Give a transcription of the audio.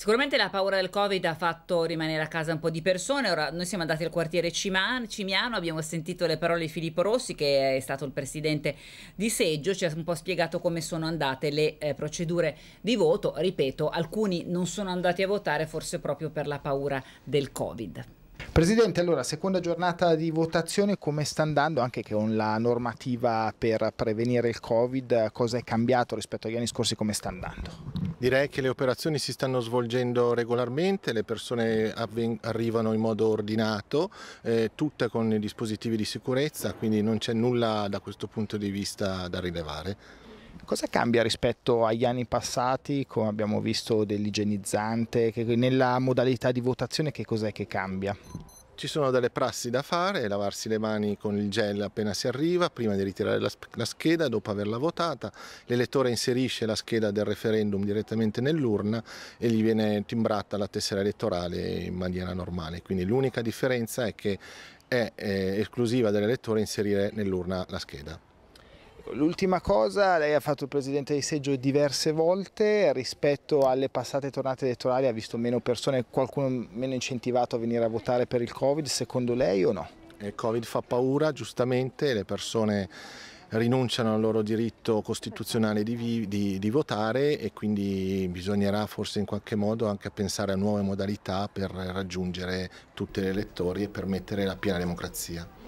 Sicuramente la paura del Covid ha fatto rimanere a casa un po' di persone. Ora noi siamo andati al quartiere Cima, Cimiano, abbiamo sentito le parole di Filippo Rossi, che è stato il presidente di Seggio, ci ha un po' spiegato come sono andate le eh, procedure di voto. Ripeto, alcuni non sono andati a votare forse proprio per la paura del Covid. Presidente, allora, seconda giornata di votazione, come sta andando anche con la normativa per prevenire il Covid? Eh, cosa è cambiato rispetto agli anni scorsi? Come sta andando? Direi che le operazioni si stanno svolgendo regolarmente, le persone arrivano in modo ordinato, eh, tutte con i dispositivi di sicurezza, quindi non c'è nulla da questo punto di vista da rilevare. Cosa cambia rispetto agli anni passati, come abbiamo visto dell'igienizzante, nella modalità di votazione che cos'è che cambia? Ci sono delle prassi da fare, lavarsi le mani con il gel appena si arriva, prima di ritirare la, la scheda, dopo averla votata, l'elettore inserisce la scheda del referendum direttamente nell'urna e gli viene timbrata la tessera elettorale in maniera normale. Quindi l'unica differenza è che è eh, esclusiva dell'elettore inserire nell'urna la scheda. L'ultima cosa, lei ha fatto il presidente di seggio diverse volte, rispetto alle passate tornate elettorali ha visto meno persone, qualcuno meno incentivato a venire a votare per il Covid, secondo lei o no? Il Covid fa paura, giustamente, le persone rinunciano al loro diritto costituzionale di, di, di, votare e quindi bisognerà forse in qualche modo anche pensare a nuove modalità per raggiungere tutti gli elettori e permettere la piena democrazia.